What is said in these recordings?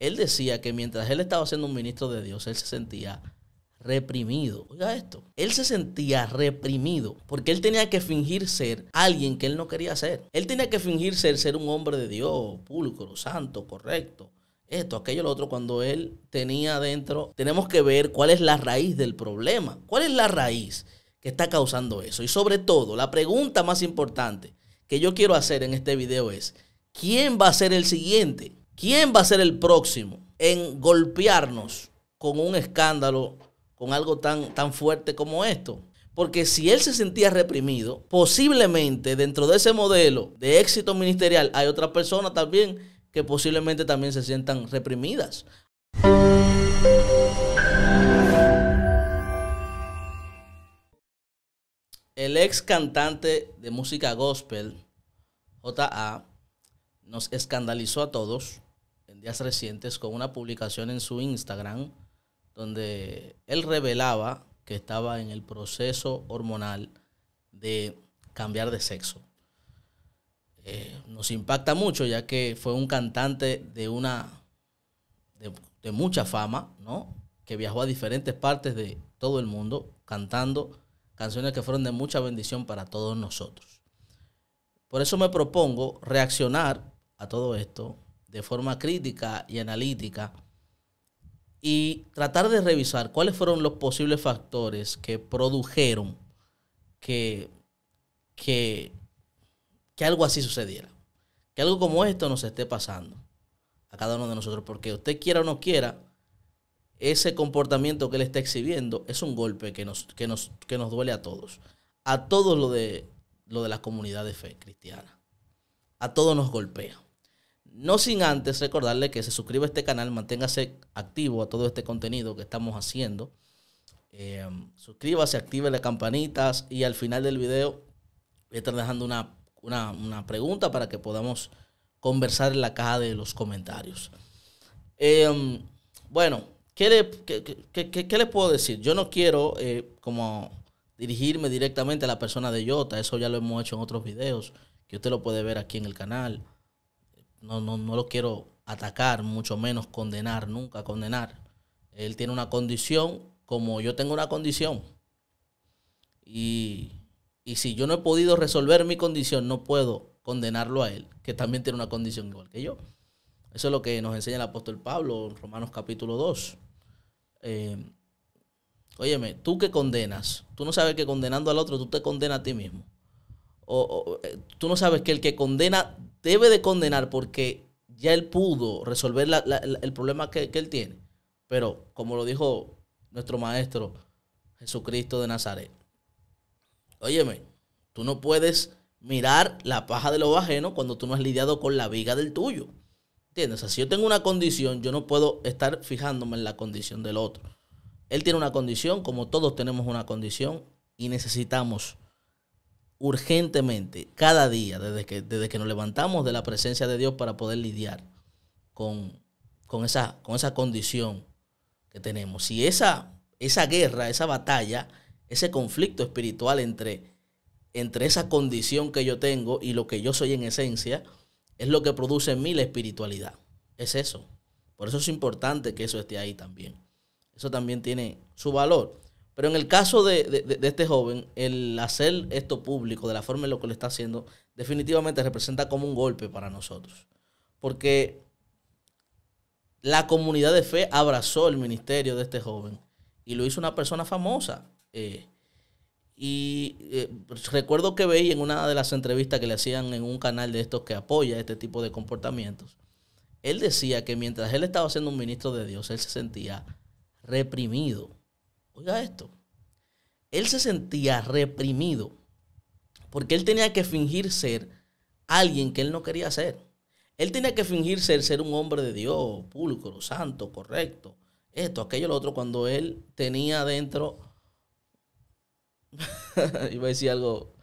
él decía que mientras él estaba siendo un ministro de Dios, él se sentía reprimido. Oiga esto, él se sentía reprimido porque él tenía que fingir ser alguien que él no quería ser. Él tenía que fingir ser, un hombre de Dios, pulcro, santo, correcto. Esto, aquello, lo otro, cuando él tenía dentro, tenemos que ver cuál es la raíz del problema, cuál es la raíz que está causando eso. Y sobre todo, la pregunta más importante que yo quiero hacer en este video es, ¿quién va a ser el siguiente? ¿Quién va a ser el próximo en golpearnos con un escándalo, con algo tan, tan fuerte como esto? Porque si él se sentía reprimido, posiblemente dentro de ese modelo de éxito ministerial hay otras personas también que posiblemente también se sientan reprimidas. El ex cantante de música gospel, JA, nos escandalizó a todos días recientes con una publicación en su Instagram donde él revelaba que estaba en el proceso hormonal de cambiar de sexo. Eh, nos impacta mucho ya que fue un cantante de una de, de mucha fama, ¿no? Que viajó a diferentes partes de todo el mundo cantando canciones que fueron de mucha bendición para todos nosotros. Por eso me propongo reaccionar a todo esto, de forma crítica y analítica y tratar de revisar cuáles fueron los posibles factores que produjeron que, que, algo así sucediera. Que algo como esto nos esté pasando a cada uno de nosotros. Porque usted quiera o no quiera, ese comportamiento que él está exhibiendo es un golpe que nos, nos, que nos duele a todos. A todos lo de, lo de la comunidad de fe cristiana. A todos nos golpea. No sin antes recordarle que se suscriba a este canal, manténgase activo a todo este contenido que estamos haciendo. Em, suscríbase, active las campanitas y al final del video voy a estar dejando una, una, pregunta para que podamos conversar en la caja de los comentarios. Em, bueno, ¿qué, le, qué, les puedo decir? Yo no quiero eh, como dirigirme directamente a la persona de Yota, eso ya lo hemos hecho en otros videos, que usted lo puede ver aquí en el canal no, no, no lo quiero atacar, mucho menos condenar, nunca condenar. Él tiene una condición como yo tengo una condición. Y, y si yo no he podido resolver mi condición, no puedo condenarlo a él, que también tiene una condición igual que yo. Eso es lo que nos enseña el apóstol Pablo en Romanos capítulo 2. Eh, óyeme, tú que condenas, tú no sabes que condenando al otro, tú te condenas a ti mismo o, eh, tú no sabes que el que condena debe de condenar porque ya él pudo resolver el problema que, él tiene. Pero como lo dijo nuestro maestro Jesucristo de Nazaret, óyeme, tú no puedes mirar la paja de los ajeno cuando tú no has lidiado con la viga del tuyo. ¿Entiendes? O si yo tengo una condición, yo no puedo estar fijándome en la condición del otro. Él tiene una condición, como todos tenemos una condición, y necesitamos urgentemente, cada día, desde que, desde que nos levantamos de la presencia de Dios para poder lidiar con, esa, con esa condición que tenemos. Si esa, esa guerra, esa batalla, ese conflicto espiritual entre, entre esa condición que yo tengo y lo que yo soy en esencia, es lo que produce en mí la espiritualidad. Es eso. Por eso es importante que eso esté ahí también. Eso también tiene su valor. Pero en el caso de, este joven, el hacer esto público de la forma en la que lo está haciendo, definitivamente representa como un golpe para nosotros. Porque la comunidad de fe abrazó el ministerio de este joven y lo hizo una persona famosa. Eh. y eh, recuerdo que veía en una de las entrevistas que le hacían en un canal de estos que apoya este tipo de comportamientos, él decía que mientras él estaba siendo un ministro de Dios, él se sentía reprimido. Oiga esto. Él se sentía reprimido porque él tenía que fingir ser alguien que él no quería ser. Él tenía que fingir ser, ser un hombre de Dios, pulcro, santo, correcto, esto, aquello, lo otro, cuando él tenía dentro, iba a decir algo,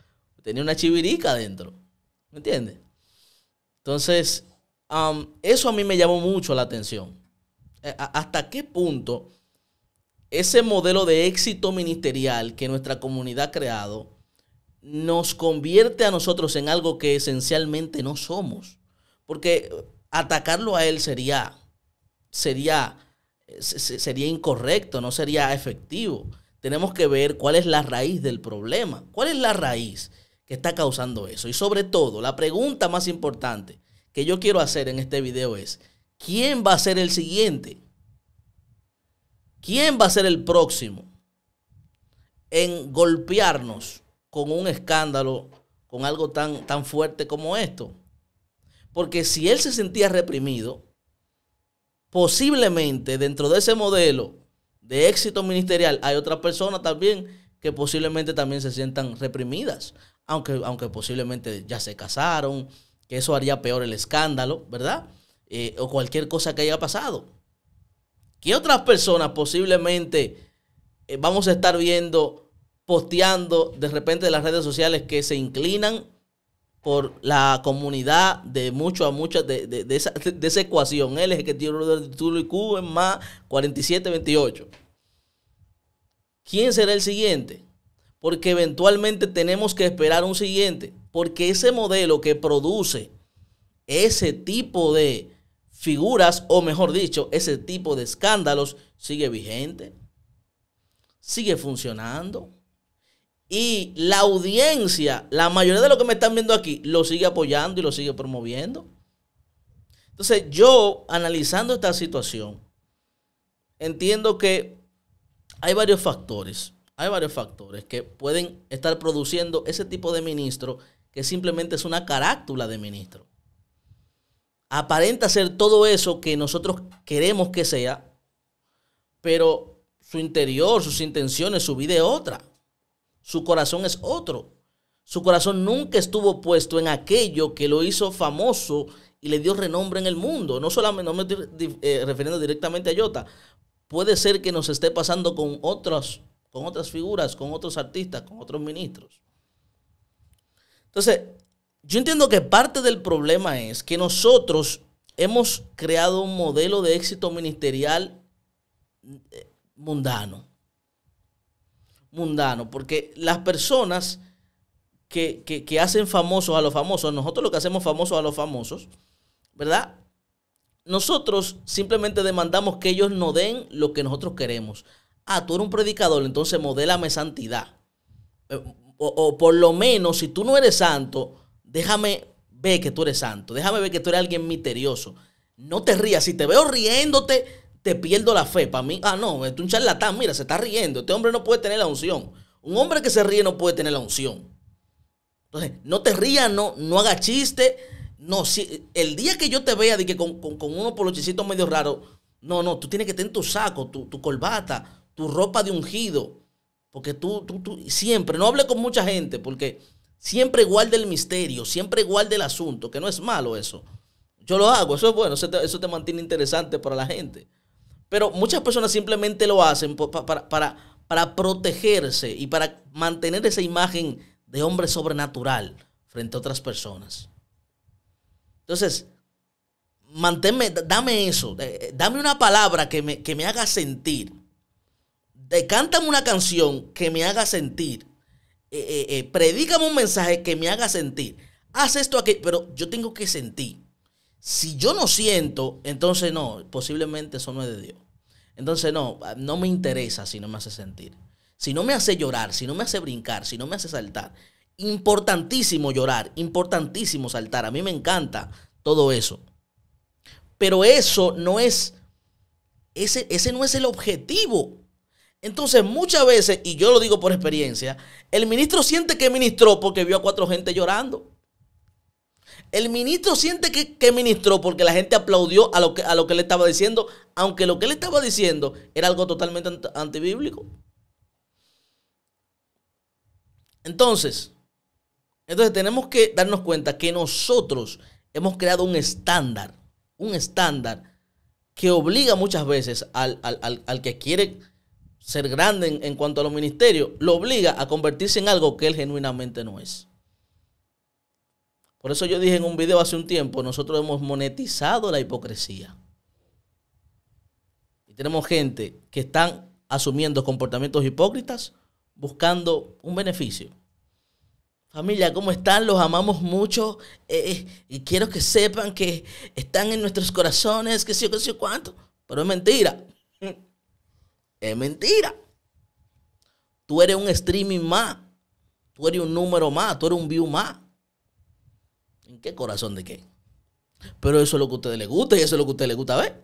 tenía una chivirica dentro, ¿me entiendes? Entonces, um, eso a mí me llamó mucho la atención. Eh, ¿Hasta qué punto ese modelo de éxito ministerial que nuestra comunidad ha creado nos convierte a nosotros en algo que esencialmente no somos. Porque atacarlo a él sería, sería, sería incorrecto, no sería efectivo. Tenemos que ver cuál es la raíz del problema, cuál es la raíz que está causando eso. Y sobre todo, la pregunta más importante que yo quiero hacer en este video es, ¿quién va a ser el siguiente? ¿Quién va a ser el próximo en golpearnos con un escándalo, con algo tan, tan fuerte como esto? Porque si él se sentía reprimido, posiblemente dentro de ese modelo de éxito ministerial hay otras personas también que posiblemente también se sientan reprimidas, aunque, aunque posiblemente ya se casaron, que eso haría peor el escándalo, ¿verdad? Eh, o cualquier cosa que haya pasado. ¿Qué otras personas posiblemente eh, vamos a estar viendo, posteando de repente de las redes sociales que se inclinan por la comunidad de mucho a muchas de, esa, ecuación. Él es el que tiene el título en más 4728. ¿Quién será el siguiente? Porque eventualmente tenemos que esperar un siguiente. Porque ese modelo que produce ese tipo de figuras, o mejor dicho, ese tipo de escándalos sigue vigente, sigue funcionando. Y la audiencia, la mayoría de los que me están viendo aquí, lo sigue apoyando y lo sigue promoviendo. Entonces yo, analizando esta situación, entiendo que hay varios factores, hay varios factores que pueden estar produciendo ese tipo de ministro que simplemente es una carácter de ministro aparenta ser todo eso que nosotros queremos que sea, pero su interior, sus intenciones, su vida es otra. Su corazón es otro. Su corazón nunca estuvo puesto en aquello que lo hizo famoso y le dio renombre en el mundo. No solamente no me estoy eh, refiriendo directamente a Yota. Puede ser que nos esté pasando con con otras figuras, con otros artistas, con otros ministros. Entonces, yo entiendo que parte del problema es que nosotros hemos creado un modelo de éxito ministerial eh, mundano. Mundano, porque las personas que, hacen famosos a los famosos, nosotros lo que hacemos famosos a los famosos, ¿verdad? Nosotros simplemente demandamos que ellos nos den lo que nosotros queremos. Ah, tú eres un predicador, entonces modélame santidad. Eh, o por lo menos, si tú no eres santo, déjame ver que tú eres santo, déjame ver que tú eres alguien misterioso. No te rías, si te veo riéndote, te pierdo la fe. Para mí, ah, no, es un charlatán, mira, se está riendo. Este hombre no puede tener la unción. Un hombre que se ríe no puede tener la unción. Entonces, no te rías, no, no hagas chiste. No, si el día que yo te vea de que con, con, con unos polochicitos medio raros, no, no, tú tienes que tener tu saco, tu, tu corbata, tu ropa de ungido. Porque tú, tú, tú, siempre, no hable con mucha gente, porque Siempre igual el misterio, siempre igual el asunto, que no es malo eso. Yo lo hago, eso es bueno, eso te, mantiene interesante para la gente. Pero muchas personas simplemente lo hacen para, protegerse y para mantener esa imagen de hombre sobrenatural frente a otras personas. Entonces, manténme, dame eso, eh, dame una palabra que me, haga sentir. Decántame una canción que me haga sentir. Eh, eh, eh, predícame un mensaje que me haga sentir. Haz esto aquí, pero yo tengo que sentir. Si yo no siento, entonces no, posiblemente eso no es de Dios. Entonces no, no me interesa si no me hace sentir. Si no me hace llorar, si no me hace brincar, si no me hace saltar. Importantísimo llorar, importantísimo saltar. A mí me encanta todo eso. Pero eso no es, ese, ese no es el objetivo. Entonces, muchas veces, y yo lo digo por experiencia, el ministro siente que ministró porque vio a cuatro gente llorando. El ministro siente que, que ministró porque la gente aplaudió a lo, que, a lo que él estaba diciendo, aunque lo que él estaba diciendo era algo totalmente antibíblico. Entonces, entonces tenemos que darnos cuenta que nosotros hemos creado un estándar, un estándar que obliga muchas veces al, al, al que quiere ser grande en, cuanto a los ministerios, lo obliga a convertirse en algo que él genuinamente no es. Por eso yo dije en un video hace un tiempo, nosotros hemos monetizado la hipocresía. Y tenemos gente que están asumiendo comportamientos hipócritas buscando un beneficio. Familia, ¿cómo están? Los amamos mucho. Eh, y quiero que sepan que están en nuestros corazones, que sí, que sí, cuánto. Pero es mentira. Es mentira. Tú eres un streaming más. Tú eres un número más. Tú eres un view más. ¿En qué corazón de qué? Pero eso es lo que a ustedes les gusta y eso es lo que a ustedes les gusta ver.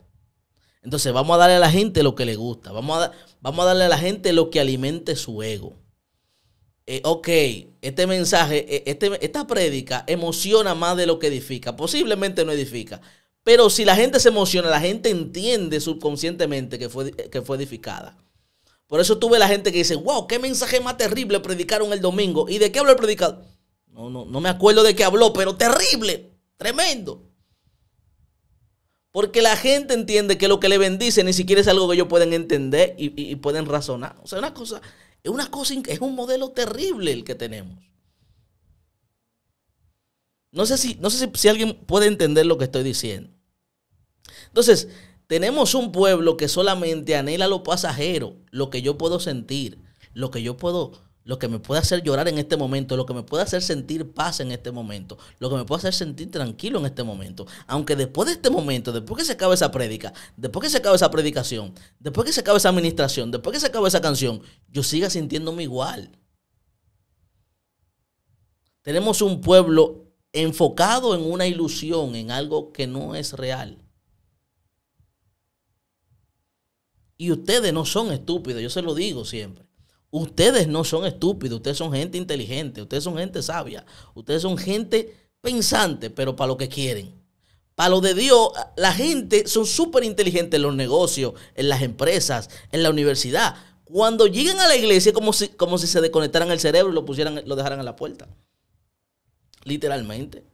Entonces vamos a darle a la gente lo que le gusta. Vamos a, vamos a darle a la gente lo que alimente su ego. Eh, ok, este mensaje, eh, este, esta prédica emociona más de lo que edifica. Posiblemente no edifica, pero si la gente se emociona, la gente entiende subconscientemente que fue, que fue edificada. Por eso tuve la gente que dice, wow, qué mensaje más terrible predicaron el domingo. ¿Y de qué habló el predicador? No, no, no me acuerdo de qué habló, pero terrible, tremendo. Porque la gente entiende que lo que le bendice ni siquiera es algo que ellos pueden entender y, pueden razonar. O sea, una cosa, es una cosa, es un modelo terrible el que tenemos. No sé si, no sé si, alguien puede entender lo que estoy diciendo. Entonces, tenemos un pueblo que solamente anhela lo pasajero, lo que yo puedo sentir, lo que yo puedo, lo que me puede hacer llorar en este momento, lo que me puede hacer sentir paz en este momento, lo que me puede hacer sentir tranquilo en este momento. Aunque después de este momento, después que se acabe esa prédica, después que se acabe esa predicación, después que se acabe esa administración, después que se acabe esa canción, yo siga sintiéndome igual. Tenemos un pueblo enfocado en una ilusión, en algo que no es real. Y ustedes no son estúpidos, yo se lo digo siempre. Ustedes no son estúpidos, ustedes son gente inteligente, ustedes son gente sabia, ustedes son gente pensante, pero para lo que quieren. Para lo de Dios, la gente son súper inteligentes en los negocios, en las empresas, en la universidad. Cuando llegan a la iglesia, como si, como si se desconectaran el cerebro y lo pusieran, lo dejaran a la puerta. Literalmente.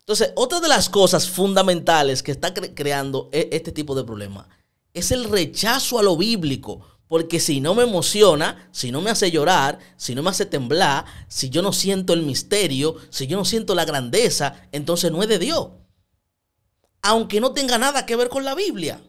Entonces, otra de las cosas fundamentales que está creando e-, este tipo de problema es el rechazo a lo bíblico. Porque si no me emociona, si no me hace llorar, si no me hace temblar, si yo no siento el misterio, si yo no siento la grandeza, entonces no es de Dios. Aunque no tenga nada que ver con la Biblia.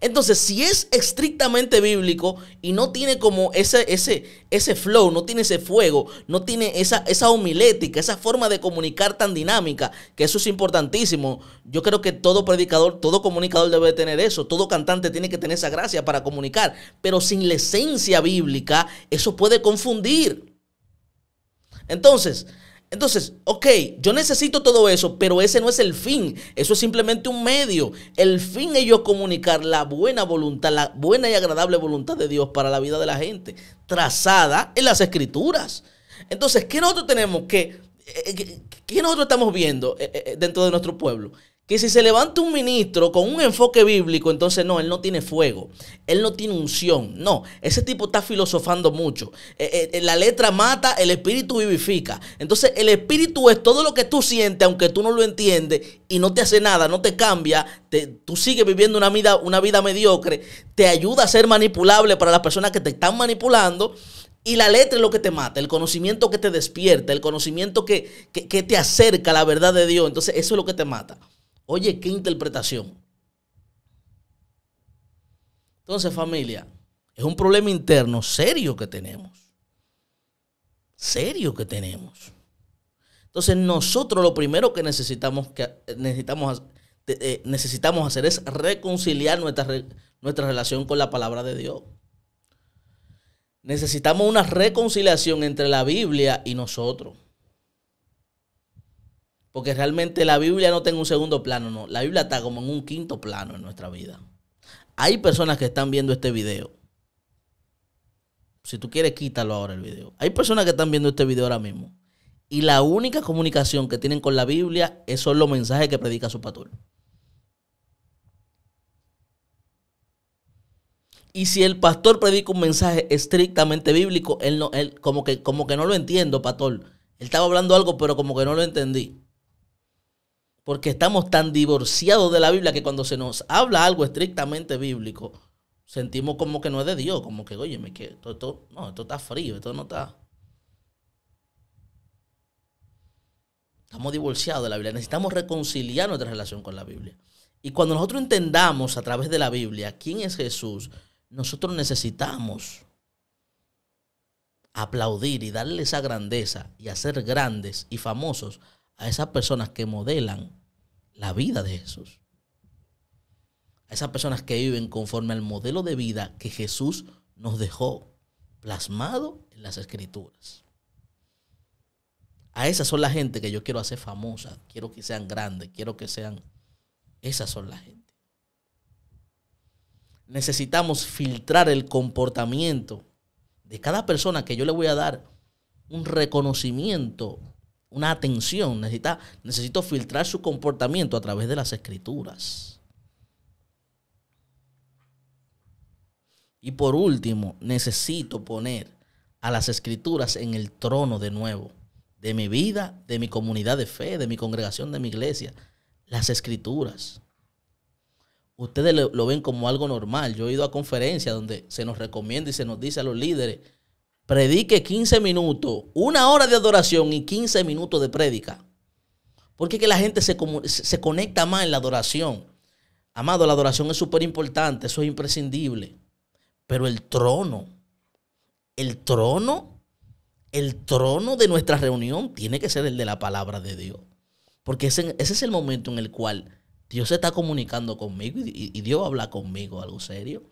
Entonces, si es estrictamente bíblico y no tiene como ese, ese, ese flow, no tiene ese fuego, no tiene esa, esa homilética, esa forma de comunicar tan dinámica, que eso es importantísimo. Yo creo que todo predicador, todo comunicador debe tener eso, todo cantante tiene que tener esa gracia para comunicar, pero sin la esencia bíblica, eso puede confundir. Entonces, entonces, ok, yo necesito todo eso, pero ese no es el fin, eso es simplemente un medio. El fin es yo comunicar la buena voluntad, la buena y agradable voluntad de Dios para la vida de la gente, trazada en las escrituras. Entonces, ¿qué nosotros tenemos que, eh, eh, qué nosotros estamos viendo eh, dentro de nuestro pueblo? que si se levanta un ministro con un enfoque bíblico, entonces no, él no tiene fuego, él no tiene unción, no, ese tipo está filosofando mucho. Eh, eh, eh, la letra mata, el espíritu vivifica. Entonces el espíritu es todo lo que tú sientes, aunque tú no lo entiendes, y no te hace nada, no te cambia, tú sigues viviendo una vida, una vida mediocre, te ayuda a ser manipulable para las personas que te están manipulando. Y la letra es lo que te mata, el conocimiento que te despierta, el conocimiento que, que te acerca a la verdad de Dios. Entonces eso es lo que te mata. Oye, qué interpretación. Entonces, familia, es un problema interno serio que tenemos. Serio que tenemos. Entonces, nosotros lo primero que necesitamos, que eh, necesitamos, eh, necesitamos hacer es reconciliar nuestra, nuestra relación con la palabra de Dios. Necesitamos una reconciliación entre la Biblia y nosotros. Porque realmente la Biblia no tiene un segundo plano, no. La Biblia está como en un quinto plano en nuestra vida. Hay personas que están viendo este video. Si tú quieres, quítalo ahora el video. Hay personas que están viendo este video ahora mismo. Y la única comunicación que tienen con la Biblia son los mensajes que predica su pastor. Y si el pastor predica un mensaje estrictamente bíblico, él no, él, como, que, como que no lo entiendo, pastor. Él estaba hablando algo, pero como que no lo entendí porque estamos tan divorciados de la Biblia que cuando se nos habla algo estrictamente bíblico, sentimos como que no es de Dios, como que, oye, que esto, no, esto está frío, esto no está. Estamos divorciados de la Biblia, necesitamos reconciliar nuestra relación con la Biblia. Y cuando nosotros entendamos a través de la Biblia quién es Jesús, nosotros necesitamos aplaudir y darle esa grandeza y hacer grandes y famosos a esas personas que modelan la vida de Jesús. A esas personas que viven conforme al modelo de vida que Jesús nos dejó plasmado en las escrituras. A esas son la gente que yo quiero hacer famosa, quiero que sean grandes, quiero que sean... Esas son la gente. Necesitamos filtrar el comportamiento de cada persona que yo le voy a dar un reconocimiento una atención, necesita, necesito filtrar su comportamiento a través de las escrituras. Y por último, necesito poner a las escrituras en el trono de nuevo, de mi vida, de mi comunidad de fe, de mi congregación, de mi iglesia, las escrituras. Ustedes lo, lo ven como algo normal. Yo he ido a conferencias donde se nos recomienda y se nos dice a los líderes, predique 15 minutos, una hora de adoración y 15 minutos de prédica. Porque que la gente se, conecta más en la adoración. Amado, la adoración es súper importante, eso es imprescindible. Pero el trono, el trono, el trono de nuestra reunión tiene que ser el de la palabra de Dios. Porque ese, es el momento en el cual Dios se está comunicando conmigo y, y Dios habla conmigo, algo serio.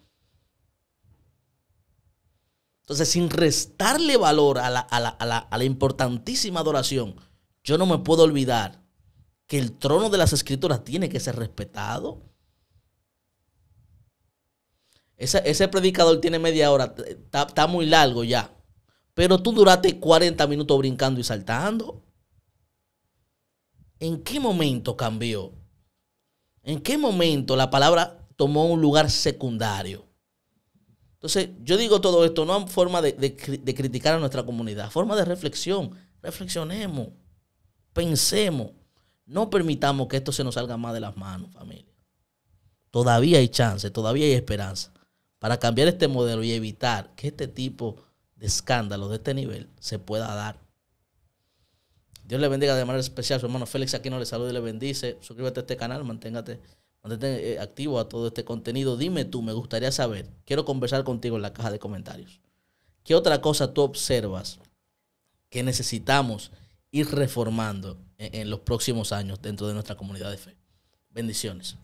Entonces, sin restarle valor a la, importantísima adoración, yo no me puedo olvidar que el trono de las escrituras tiene que ser respetado. Ese, predicador tiene media hora, está, muy largo ya. Pero tú duraste 40 minutos brincando y saltando. ¿En qué momento cambió? ¿En qué momento la palabra tomó un lugar secundario? Entonces, yo digo todo esto no en forma de, criticar a nuestra comunidad, forma de reflexión. Reflexionemos, pensemos. No permitamos que esto se nos salga más de las manos, familia. Todavía hay chance, todavía hay esperanza para cambiar este modelo y evitar que este tipo de escándalo de este nivel se pueda dar. Dios le bendiga de manera especial a su hermano Félix. Aquí no le saluda y le bendice. Suscríbete a este canal, manténgate eh, activo a todo este contenido. Dime tú, me gustaría saber. Quiero conversar contigo en la caja de comentarios. ¿Qué otra cosa tú observas que necesitamos ir reformando en los próximos años dentro de nuestra comunidad de fe? Bendiciones.